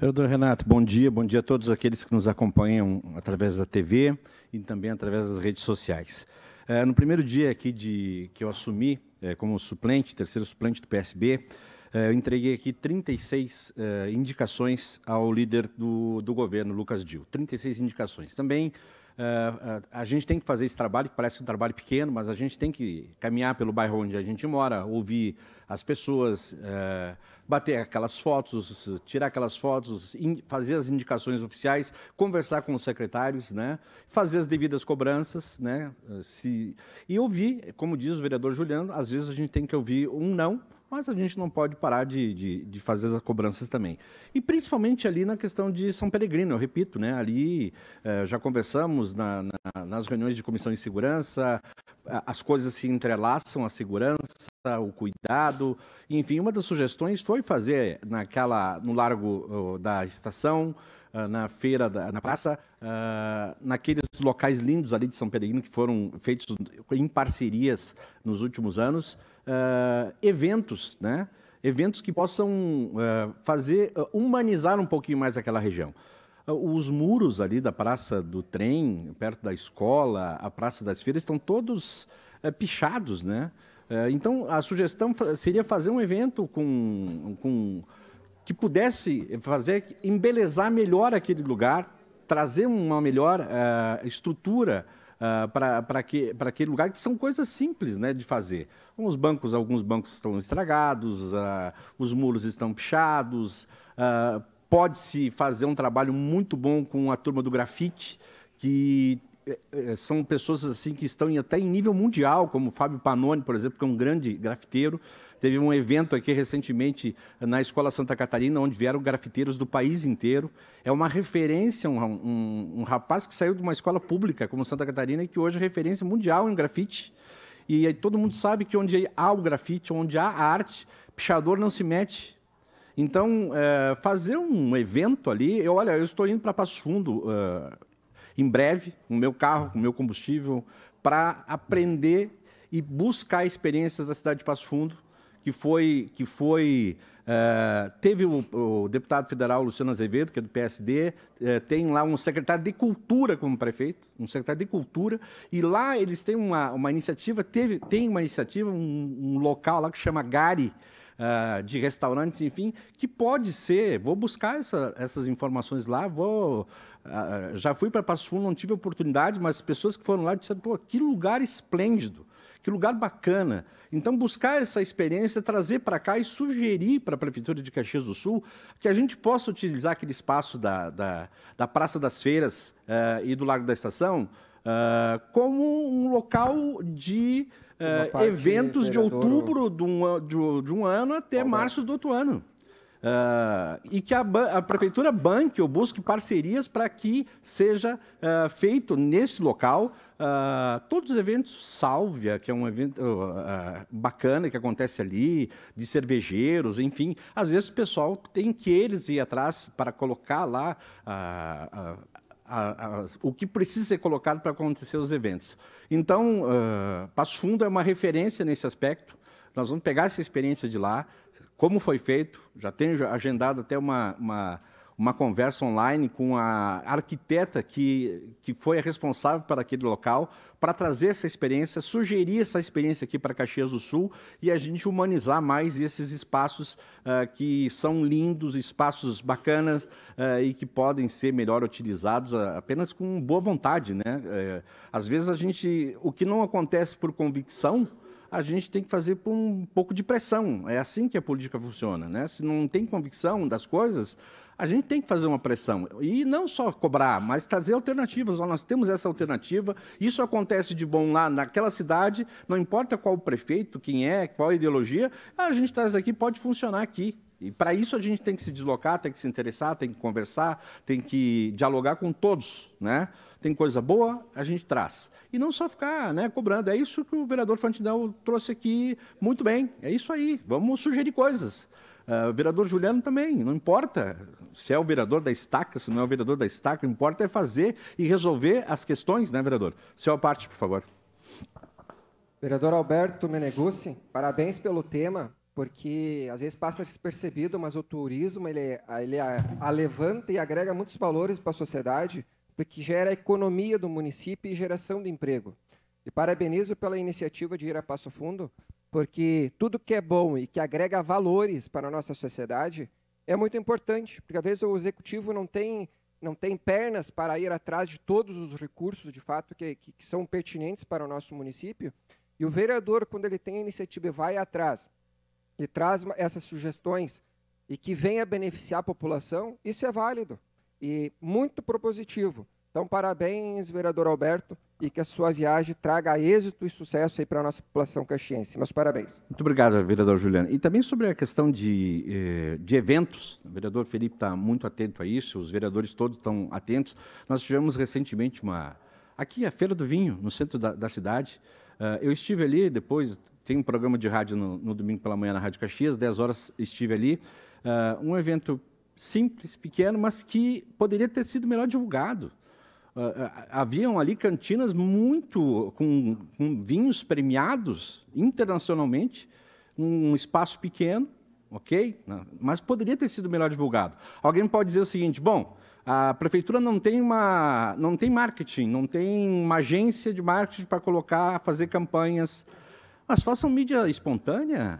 Vereador Renato, bom dia. Bom dia a todos aqueles que nos acompanham através da TV e também através das redes sociais. É, no primeiro dia aqui de, que eu assumi é, como suplente, terceiro suplente do PSB, é, eu entreguei aqui 36 é, indicações ao líder do, do governo, Lucas Dil. 36 indicações. Também Uh, a gente tem que fazer esse trabalho, que parece um trabalho pequeno, mas a gente tem que caminhar pelo bairro onde a gente mora, ouvir as pessoas, uh, bater aquelas fotos, tirar aquelas fotos, fazer as indicações oficiais, conversar com os secretários, né? fazer as devidas cobranças. Né? Se... E ouvir, como diz o vereador Juliano, às vezes a gente tem que ouvir um não, mas a gente não pode parar de, de, de, fazer as cobranças também. E principalmente ali na questão de São Peregrino, eu repito, né? ali eh, já conversamos na, na, nas reuniões de comissão de segurança, as coisas se entrelaçam, a segurança, o cuidado. Enfim, uma das sugestões foi fazer naquela, no largo da estação, ah, na feira, da, na praça, ah, naqueles locais lindos ali de São Peregrino que foram feitos em parcerias nos últimos anos, ah, eventos, né? Eventos que possam fazer humanizar um pouquinho mais aquela região os muros ali da Praça do Trem, perto da escola, a Praça das Feiras, estão todos eh, pichados, né? É, então, a sugestão seria fazer um evento com, com que pudesse fazer embelezar melhor aquele lugar, trazer uma melhor uh, estrutura uh, é, para aquele lugar, que são coisas simples né, de fazer. Os bancos, alguns bancos estão estragados, uh, os muros estão pichados, uh, pode-se fazer um trabalho muito bom com a turma do grafite, que é, é, são pessoas assim que estão em, até em nível mundial, como Fábio Panoni, por exemplo, que é um grande grafiteiro. Teve um evento aqui recentemente eh, na Escola Santa Catarina, onde vieram grafiteiros do país inteiro. É uma referência, um, um, um rapaz que saiu de uma escola pública como Santa Catarina e que hoje é referência mundial em grafite. E aí todo mundo sabe que onde há o grafite, onde há a arte, pichador não se mete, então, é, fazer um evento ali, eu, olha, eu estou indo para Passo Fundo eh, em breve, com o meu carro, com o meu combustível, para aprender e buscar experiências da cidade de Passo Fundo, que foi. Que foi eh, teve o, o, deputado federal Luciano Azevedo, que é do PSD, eh, tem lá um secretário de cultura como prefeito, um secretário de cultura, e lá eles têm uma, uma iniciativa, teve, tem uma iniciativa, um, um local lá que chama Gari, Uh, de restaurantes, enfim, que pode ser. Vou buscar essa, essas informações lá, vou ah, ah, já fui para Passo Fundo, não tive oportunidade, mas pessoas que foram lá disseram, pô, que lugar esplêndido, que lugar bacana. Então, buscar essa experiência, trazer para cá e sugerir para a Prefeitura de Caxias do Sul que a gente possa utilizar aquele espaço da, da, da Praça das Feiras uh, e do Largo da Estação uh, como um local de uh, eventos de, outubro de um, de, de um ano até Alberto. Tá março do outro ano. Uh, e que a, a, prefeitura banque ou busque parcerias para que seja uh, feito nesse local uh, todos os eventos Sálvia, que é um evento bacana que acontece ali, de cervejeiros, enfim. Às vezes o pessoal tem que eles ir atrás para colocar lá o que precisa ser colocado para acontecer os eventos. Então, Passo Fundo é uma referência nesse aspecto. Nós vamos pegar essa experiência de lá, como foi feito, já tenho agendado até uma, uma, uma conversa online com a arquiteta que, que foi a responsável para aquele local, para trazer essa experiência, sugerir essa experiência aqui para Caxias do Sul e a gente humanizar mais esses espaços uh, que são lindos, espaços bacanas uh, e que podem ser melhor utilizados uh, apenas com boa vontade. Né? Eh, às vezes a gente, o que não acontece por convicção, a gente tem que fazer por um pouco de pressão. É assim que a política funciona, né? Se não tem convicção das coisas, a gente tem que fazer uma pressão. E não só cobrar, mas trazer alternativas. Nós temos essa alternativa, isso acontece de bom lá naquela cidade, não importa qual prefeito, quem é, qual ideologia, a gente traz aqui, pode funcionar aqui. E para isso a gente tem que se deslocar, tem que se interessar, tem que conversar, tem que dialogar com todos, né? Tem coisa boa, a gente traz. E não só ficar né, cobrando. É isso que o vereador Fantidão trouxe aqui muito bem. É isso aí. Vamos sugerir coisas. Uh, o vereador Juliano também, não importa se é o vereador da estaca, se não é o vereador da estaca, o importa é fazer e resolver as questões, né, vereador? Seu parte, por favor. Vereador Alberto Meneguzzi, parabéns pelo tema porque às vezes passa despercebido, mas o turismo ele, ele alevanta e agrega muitos valores para a sociedade, porque gera a economia do município e geração de emprego. E parabenizo pela iniciativa de ir a Passo Fundo, porque tudo que é bom e que agrega valores para a nossa sociedade é muito importante, porque às vezes o executivo não tem não tem pernas para ir atrás de todos os recursos, de fato, que, que, que são pertinentes para o nosso município. E o vereador, quando ele tem a iniciativa e vai atrás e traz essas sugestões e que venha beneficiar a população, isso é válido e muito propositivo. Então, parabéns, vereador Alberto, e que a sua viagem traga êxito e sucesso aí para a nossa população caxiense. Meus parabéns. Muito obrigado, vereador Juliano. E também sobre a questão de, eh, de eventos, o vereador Felipe está muito atento a isso, os vereadores todos estão atentos. Nós tivemos recentemente uma, Aqui, a é Feira do Vinho, no centro da, da cidade. Uh, eu estive ali depois, tem um programa de rádio no, no, domingo pela manhã na Rádio Caxias, 10 horas estive ali. Uh, um evento simples, pequeno, mas que poderia ter sido melhor divulgado. Uh, haviam ali cantinas muito com, com vinhos premiados internacionalmente, um, um espaço pequeno, ok? Mas poderia ter sido melhor divulgado. Alguém pode dizer o seguinte: bom, a prefeitura não tem uma, não tem marketing, não tem uma agência de marketing para colocar, fazer campanhas. Mas façam mídia espontânea.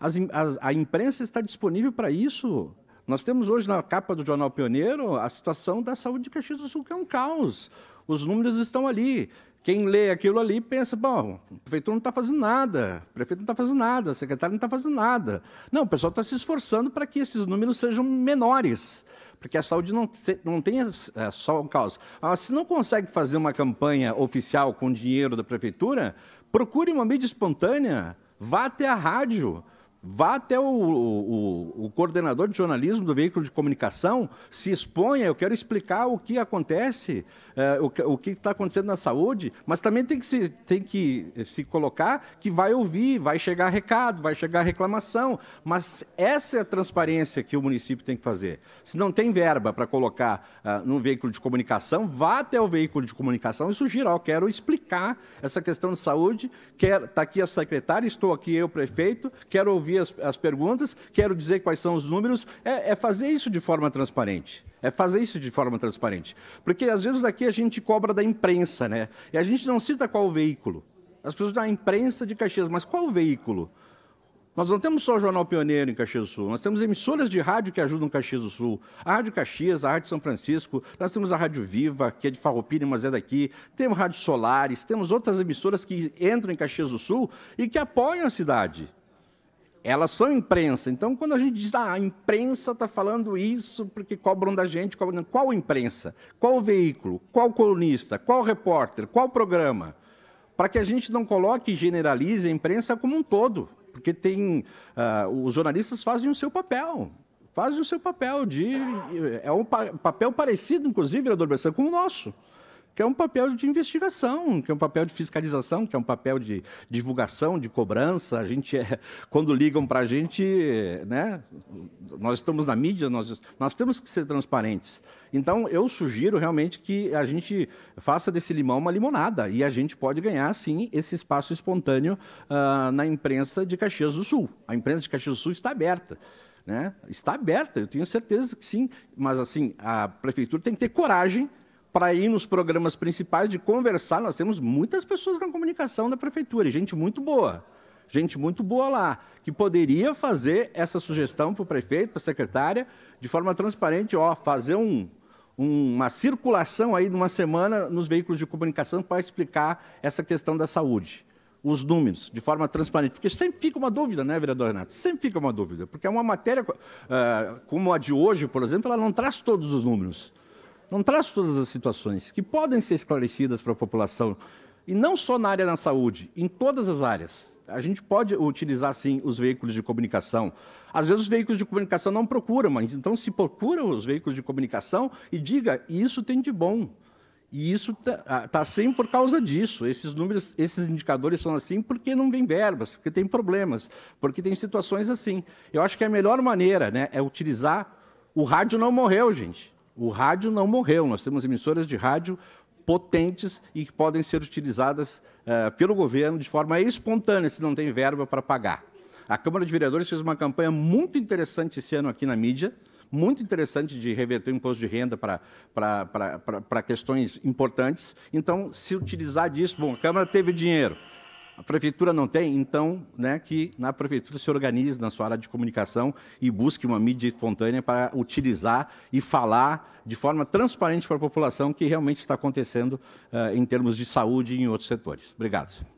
As, a imprensa está disponível para isso. Nós temos hoje na capa do Jornal Pioneiro a situação da saúde de Caxias do Sul, que é um caos. Os números estão ali. Quem lê aquilo ali pensa, bom, o prefeito não está fazendo nada, o prefeito não está fazendo nada, o secretário não está fazendo nada. Não, o pessoal está se esforçando para que esses números sejam menores, porque a saúde não, não tem é, só um caos. Ah, se não consegue fazer uma campanha oficial com dinheiro da prefeitura, procure uma mídia espontânea, vá até a rádio, Vá até o, o, o, coordenador de jornalismo do veículo de comunicação, se exponha. Eu quero explicar o que acontece, eh, o, o que está acontecendo na saúde, mas também tem que, se, tem que se colocar que vai ouvir, vai chegar recado, vai chegar reclamação. Mas essa é a transparência que o município tem que fazer. Se não tem verba para colocar ah, no veículo de comunicação, vá até o veículo de comunicação e sugira: ó, quero explicar essa questão de saúde, está aqui a secretária, estou aqui eu, prefeito, quero ouvir ouvir as, as perguntas, quero dizer quais são os números, é, é fazer isso de forma transparente. É fazer isso de forma transparente. Porque às vezes aqui a gente cobra da imprensa, né? E a gente não cita qual veículo. As pessoas da imprensa de Caxias, mas qual veículo? Nós não temos só o Jornal Pioneiro em Caxias do Sul, nós temos emissoras de rádio que ajudam Caxias do Sul. A Rádio Caxias, a Rádio São Francisco, nós temos a Rádio Viva, que é de Farroupilha, mas é daqui. Temos Rádio Solares, temos outras emissoras que entram em Caxias do Sul e que apoiam a cidade elas são imprensa. Então, quando a gente diz, ah, a imprensa está falando isso porque cobram da gente, cobram... qual imprensa? Qual veículo? Qual colunista? Qual repórter? Qual programa? Para que a gente não coloque e generalize a imprensa como um todo, porque tem uh, os jornalistas fazem o seu papel, fazem o seu papel de é um pa papel parecido, inclusive, Adorbersan, com o nosso que é um papel de investigação, que é um papel de fiscalização, que é um papel de divulgação, de cobrança. A gente é, quando ligam para a gente, né, nós estamos na mídia, nós, nós temos que ser transparentes. Então, eu sugiro realmente que a gente faça desse limão uma limonada e a gente pode ganhar, sim, esse espaço espontâneo uh, na imprensa de Caxias do Sul. A imprensa de Caxias do Sul está aberta. Né? Está aberta, eu tenho certeza que sim, mas assim, a prefeitura tem que ter coragem para ir nos programas principais, de conversar. Nós temos muitas pessoas na comunicação da prefeitura, gente muito boa, gente muito boa lá, que poderia fazer essa sugestão para o prefeito, para a secretária, de forma transparente, ó, fazer um, um, uma circulação aí de uma semana nos veículos de comunicação para explicar essa questão da saúde. Os números, de forma transparente, porque sempre fica uma dúvida, né, vereador Renato? Sempre fica uma dúvida, porque é uma matéria uh, como a de hoje, por exemplo, ela não traz todos os números não traz todas as situações que podem ser esclarecidas para a população, e não só na área da saúde, em todas as áreas. A gente pode utilizar, sim, os veículos de comunicação. Às vezes, os veículos de comunicação não procuram, mas então se procura os veículos de comunicação e diga: isso tem de bom. E isso está tá assim por causa disso. Esses números, esses indicadores são assim porque não vem verbas, porque tem problemas, porque tem situações assim. Eu acho que a melhor maneira né, é utilizar. O rádio não morreu, gente. O rádio não morreu. Nós temos emissoras de rádio potentes e que podem ser utilizadas uh, pelo governo de forma espontânea, se não tem verba para pagar. A Câmara de Vereadores fez uma campanha muito interessante esse ano aqui na mídia, muito interessante de reverter o imposto de renda para questões importantes. Então, se utilizar disso, bom, a Câmara teve dinheiro, a prefeitura não tem, então né, que na prefeitura se organize na sua área de comunicação e busque uma mídia espontânea para utilizar e falar de forma transparente para a população o que realmente está acontecendo uh, em termos de saúde e em outros setores. Obrigado.